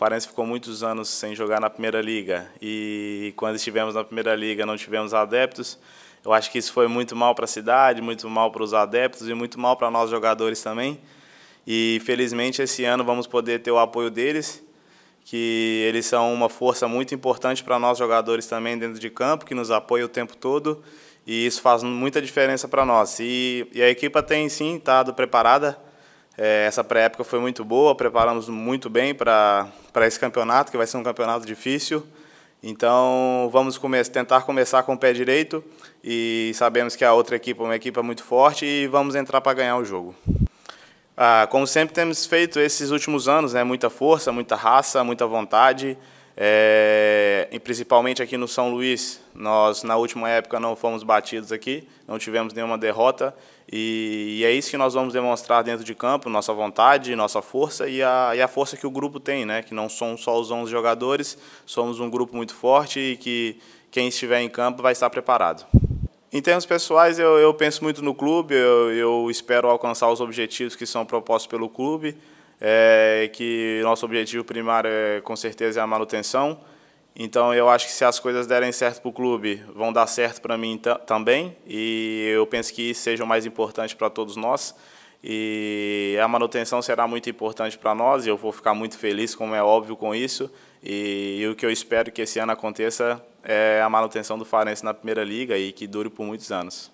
Farense ficou muitos anos sem jogar na Primeira Liga e quando estivemos na Primeira Liga não tivemos adeptos. Eu acho que isso foi muito mal para a cidade, muito mal para os adeptos e muito mal para nós jogadores também. E felizmente esse ano vamos poder ter o apoio deles, que eles são uma força muito importante para nós jogadores também dentro de campo, que nos apoia o tempo todo e isso faz muita diferença para nós. E, e a equipa tem sim estado preparada é, essa pré-época foi muito boa, preparamos muito bem para esse campeonato, que vai ser um campeonato difícil. Então vamos come tentar começar com o pé direito e sabemos que a outra equipe é uma equipe muito forte e vamos entrar para ganhar o jogo. Ah, como sempre temos feito esses últimos anos, né, muita força, muita raça, muita vontade. É, e principalmente aqui no São Luís, nós na última época não fomos batidos aqui, não tivemos nenhuma derrota e, e é isso que nós vamos demonstrar dentro de campo, nossa vontade, nossa força e a, e a força que o grupo tem, né? que não são só os 11 jogadores, somos um grupo muito forte e que quem estiver em campo vai estar preparado. Em termos pessoais, eu, eu penso muito no clube, eu, eu espero alcançar os objetivos que são propostos pelo clube, é, que nosso objetivo primário é, com certeza é a manutenção. Então eu acho que se as coisas derem certo para o clube, vão dar certo para mim também. E eu penso que isso seja o mais importante para todos nós. E a manutenção será muito importante para nós e eu vou ficar muito feliz, como é óbvio, com isso. E, e o que eu espero que esse ano aconteça é a manutenção do Farense na Primeira Liga e que dure por muitos anos.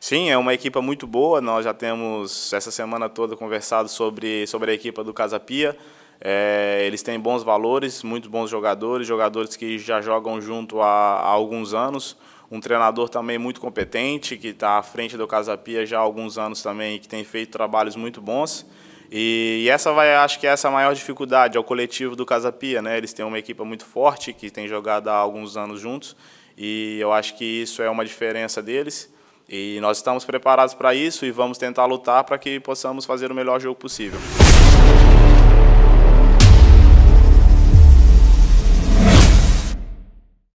Sim, é uma equipa muito boa. Nós já temos essa semana toda conversado sobre, sobre a equipa do Casapia. É, eles têm bons valores, muito bons jogadores, jogadores que já jogam junto há, há alguns anos. Um treinador também muito competente, que está à frente do Casapia já há alguns anos também, que tem feito trabalhos muito bons. E, essa vai, acho que é essa a maior dificuldade, é o coletivo do Casapia, né? Eles têm uma equipa muito forte, que tem jogado há alguns anos juntos, e eu acho que isso é uma diferença deles. E nós estamos preparados para isso e vamos tentar lutar para que possamos fazer o melhor jogo possível.